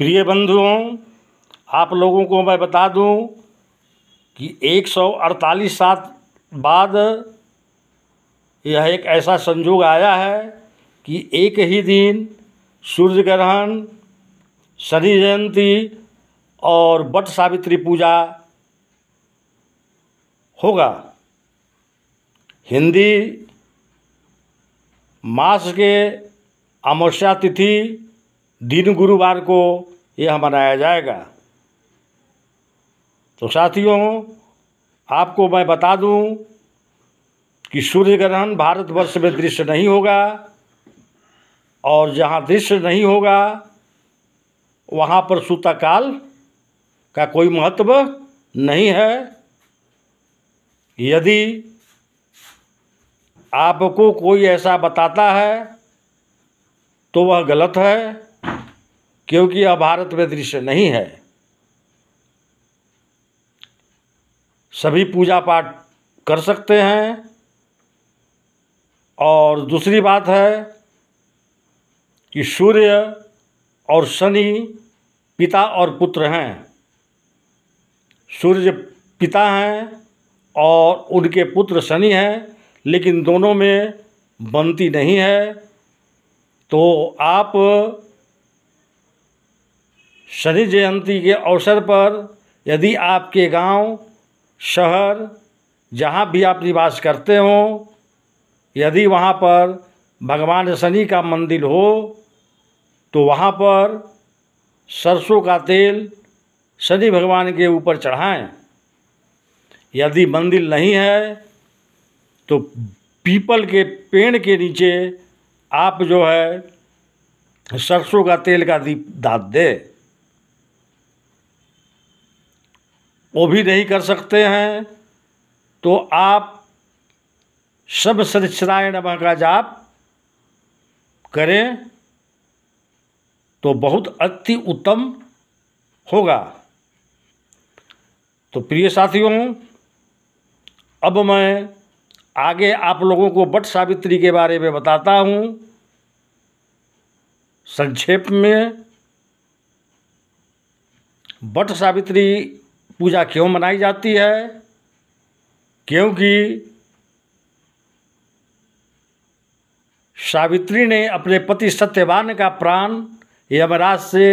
प्रिय बंधुओं आप लोगों को मैं बता दूं कि एक सौ अड़तालीस साल बाद यह एक ऐसा संजोग आया है कि एक ही दिन सूर्य ग्रहण शनि जयंती और बट सावित्री पूजा होगा हिंदी मास के अमावस्या तिथि दिन गुरुवार को यह मनाया जाएगा तो साथियों आपको मैं बता दूं कि सूर्य ग्रहण भारतवर्ष में दृश्य नहीं होगा और जहां दृश्य नहीं होगा वहां पर सूताकाल का कोई महत्व नहीं है यदि आपको कोई ऐसा बताता है तो वह गलत है क्योंकि यह भारत में दृश्य नहीं है सभी पूजा पाठ कर सकते हैं और दूसरी बात है कि सूर्य और शनि पिता और पुत्र हैं सूर्य पिता हैं और उनके पुत्र शनि हैं लेकिन दोनों में बनती नहीं है तो आप शनि जयंती के अवसर पर यदि आपके गांव, शहर जहां भी आप निवास करते हों यदि वहां पर भगवान शनि का मंदिर हो तो वहां पर सरसों का तेल शनि भगवान के ऊपर चढ़ाएं यदि मंदिर नहीं है तो पीपल के पेड़ के नीचे आप जो है सरसों का तेल का दीप दाद दे वो भी नहीं कर सकते हैं तो आप सब सदस्राय नमः का जाप करें तो बहुत अति उत्तम होगा तो प्रिय साथियों अब मैं आगे आप लोगों को बट सावित्री के बारे में बताता हूँ संक्षेप में बट सावित्री पूजा क्यों मनाई जाती है क्योंकि सावित्री ने अपने पति सत्यवान का प्राण यमराज से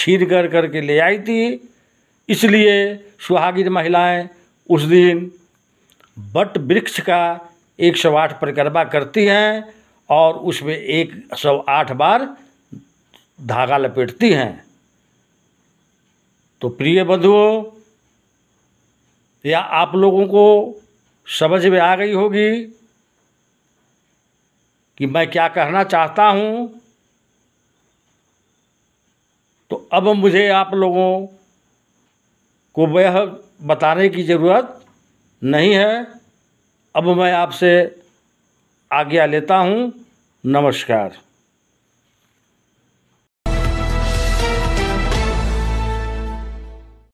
छीन कर करके ले आई थी इसलिए सुहागिन महिलाएं उस दिन बट वृक्ष का एक सौ आठ परिक्रमा करती हैं और उसमें एक सौ आठ बार धागा लपेटती हैं तो प्रिय बंधुओं या आप लोगों को समझ में आ गई होगी कि मैं क्या कहना चाहता हूँ तो अब मुझे आप लोगों को वह बताने की ज़रूरत नहीं है अब मैं आपसे आज्ञा लेता हूँ नमस्कार